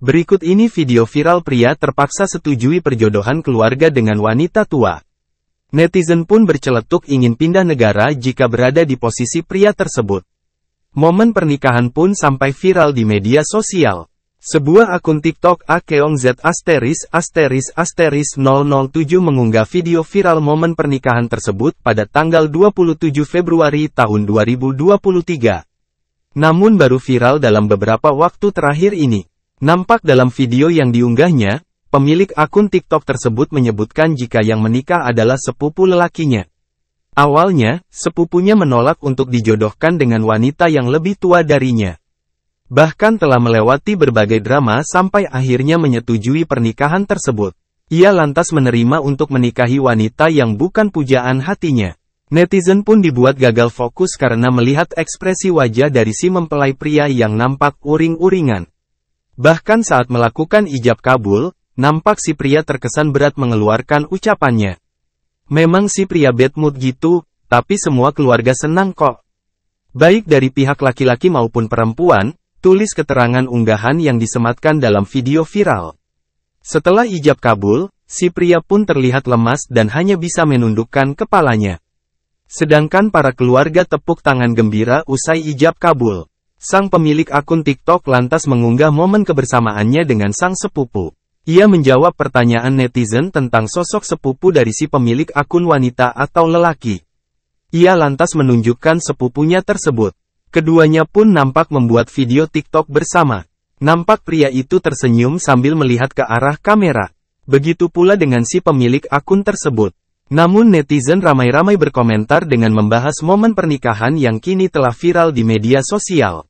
Berikut ini video viral pria terpaksa setujui perjodohan keluarga dengan wanita tua. Netizen pun berceletuk ingin pindah negara jika berada di posisi pria tersebut. Momen pernikahan pun sampai viral di media sosial. Sebuah akun TikTok Akeong Z asteris asteris asteris 007 mengunggah video viral momen pernikahan tersebut pada tanggal 27 Februari tahun 2023. Namun baru viral dalam beberapa waktu terakhir ini. Nampak dalam video yang diunggahnya, pemilik akun TikTok tersebut menyebutkan jika yang menikah adalah sepupu lelakinya. Awalnya, sepupunya menolak untuk dijodohkan dengan wanita yang lebih tua darinya. Bahkan telah melewati berbagai drama sampai akhirnya menyetujui pernikahan tersebut. Ia lantas menerima untuk menikahi wanita yang bukan pujaan hatinya. Netizen pun dibuat gagal fokus karena melihat ekspresi wajah dari si mempelai pria yang nampak uring-uringan. Bahkan saat melakukan ijab kabul, nampak si pria terkesan berat mengeluarkan ucapannya. Memang si pria bad mood gitu, tapi semua keluarga senang kok. Baik dari pihak laki-laki maupun perempuan, tulis keterangan unggahan yang disematkan dalam video viral. Setelah ijab kabul, si pria pun terlihat lemas dan hanya bisa menundukkan kepalanya. Sedangkan para keluarga tepuk tangan gembira usai ijab kabul. Sang pemilik akun TikTok lantas mengunggah momen kebersamaannya dengan sang sepupu. Ia menjawab pertanyaan netizen tentang sosok sepupu dari si pemilik akun wanita atau lelaki. Ia lantas menunjukkan sepupunya tersebut. Keduanya pun nampak membuat video TikTok bersama. Nampak pria itu tersenyum sambil melihat ke arah kamera. Begitu pula dengan si pemilik akun tersebut. Namun netizen ramai-ramai berkomentar dengan membahas momen pernikahan yang kini telah viral di media sosial.